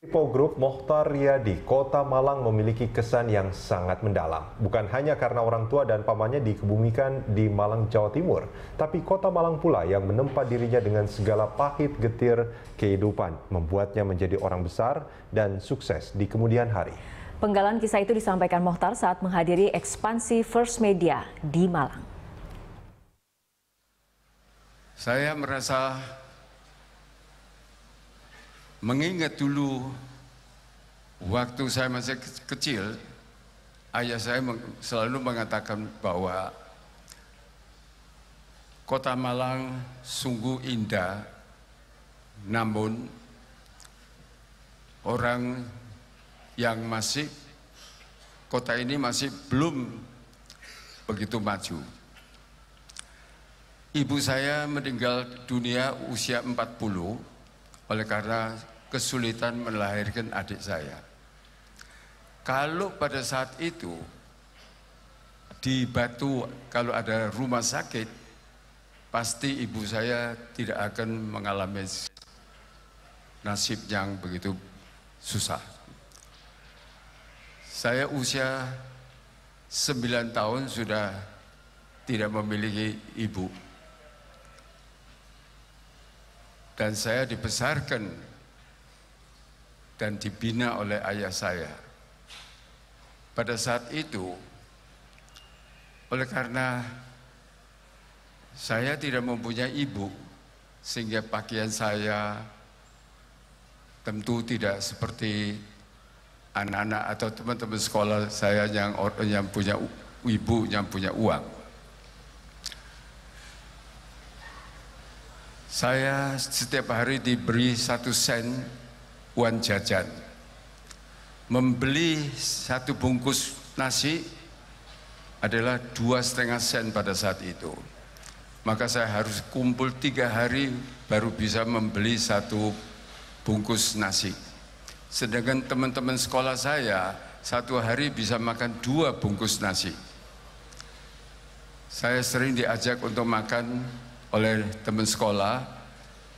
Lipo Group Mohtar Riyadi, Kota Malang memiliki kesan yang sangat mendalam. Bukan hanya karena orang tua dan pamannya dikebumikan di Malang, Jawa Timur, tapi Kota Malang pula yang menempa dirinya dengan segala pahit getir kehidupan, membuatnya menjadi orang besar dan sukses di kemudian hari. Penggalan kisah itu disampaikan Mohtar saat menghadiri ekspansi First Media di Malang. Saya merasa Mengingat dulu waktu saya masih kecil, ayah saya selalu mengatakan bahwa kota Malang sungguh indah, namun orang yang masih kota ini masih belum begitu maju. Ibu saya meninggal dunia usia 40 oleh karena kesulitan melahirkan adik saya. Kalau pada saat itu di Batu kalau ada rumah sakit pasti ibu saya tidak akan mengalami nasib yang begitu susah. Saya usia 9 tahun sudah tidak memiliki ibu. dan saya dibesarkan dan dibina oleh ayah saya. Pada saat itu, oleh karena saya tidak mempunyai ibu, sehingga pakaian saya tentu tidak seperti anak-anak atau teman-teman sekolah saya yang, punya ibu, yang punya uang. Saya setiap hari diberi satu sen uang jajan. Membeli satu bungkus nasi adalah dua setengah sen pada saat itu. Maka saya harus kumpul tiga hari baru bisa membeli satu bungkus nasi. Sedangkan teman-teman sekolah saya satu hari bisa makan dua bungkus nasi. Saya sering diajak untuk makan oleh teman sekolah,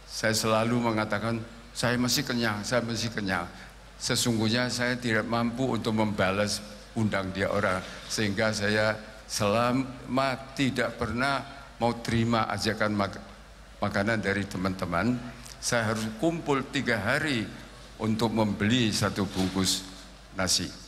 saya selalu mengatakan, saya masih kenyang, saya masih kenyang. Sesungguhnya saya tidak mampu untuk membalas undang dia orang. Sehingga saya selama tidak pernah mau terima ajakan mak makanan dari teman-teman. Saya harus kumpul tiga hari untuk membeli satu bungkus nasi.